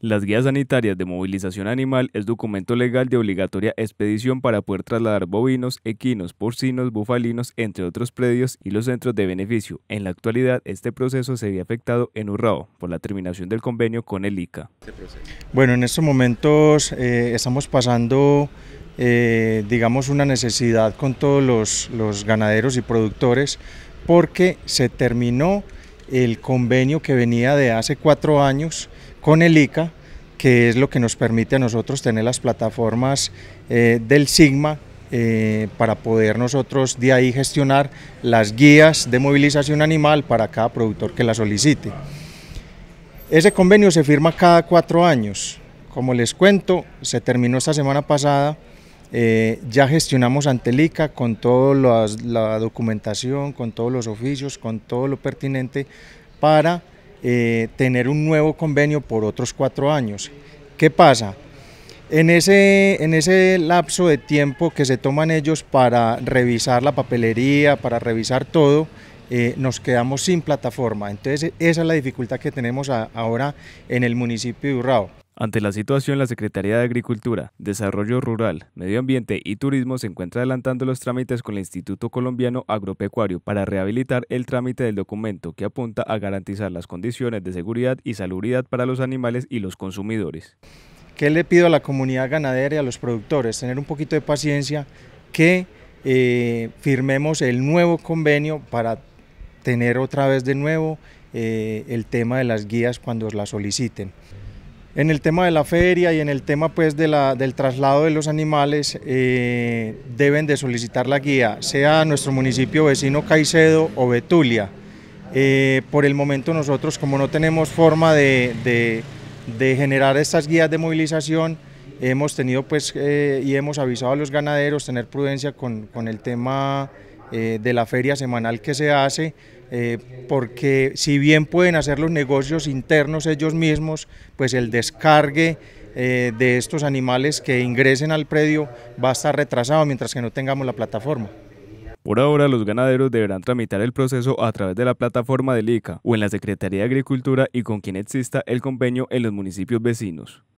Las guías sanitarias de movilización animal es documento legal de obligatoria expedición para poder trasladar bovinos, equinos, porcinos, bufalinos, entre otros predios y los centros de beneficio. En la actualidad, este proceso se ve afectado en Urrao por la terminación del convenio con el ICA. Bueno, en estos momentos eh, estamos pasando, eh, digamos, una necesidad con todos los, los ganaderos y productores porque se terminó el convenio que venía de hace cuatro años con el ICA, que es lo que nos permite a nosotros tener las plataformas eh, del SIGMA eh, para poder nosotros de ahí gestionar las guías de movilización animal para cada productor que la solicite. Ese convenio se firma cada cuatro años. Como les cuento, se terminó esta semana pasada. Eh, ya gestionamos ante el ICA con toda la documentación, con todos los oficios, con todo lo pertinente para eh, tener un nuevo convenio por otros cuatro años. ¿Qué pasa? En ese, en ese lapso de tiempo que se toman ellos para revisar la papelería, para revisar todo, eh, nos quedamos sin plataforma. Entonces esa es la dificultad que tenemos ahora en el municipio de Urrao. Ante la situación, la Secretaría de Agricultura, Desarrollo Rural, Medio Ambiente y Turismo se encuentra adelantando los trámites con el Instituto Colombiano Agropecuario para rehabilitar el trámite del documento que apunta a garantizar las condiciones de seguridad y salubridad para los animales y los consumidores. ¿Qué le pido a la comunidad ganadera y a los productores? Tener un poquito de paciencia que eh, firmemos el nuevo convenio para tener otra vez de nuevo eh, el tema de las guías cuando las soliciten. En el tema de la feria y en el tema pues del traslado de los animales eh, deben de solicitar la guía, sea nuestro municipio vecino Caicedo o Betulia. Eh, por el momento nosotros como no tenemos forma de, generar estas guías de movilización, hemos tenido pues eh, y hemos avisado a los ganaderos tener prudencia con el tema eh, de la feria semanal que se hace, eh, porque si bien pueden hacer los negocios internos ellos mismos, pues el descargue eh, de estos animales que ingresen al predio va a estar retrasado mientras que no tengamos la plataforma. Por ahora, los ganaderos deberán tramitar el proceso a través de la plataforma del ICA o en la Secretaría de Agricultura y con quien exista el convenio en los municipios vecinos.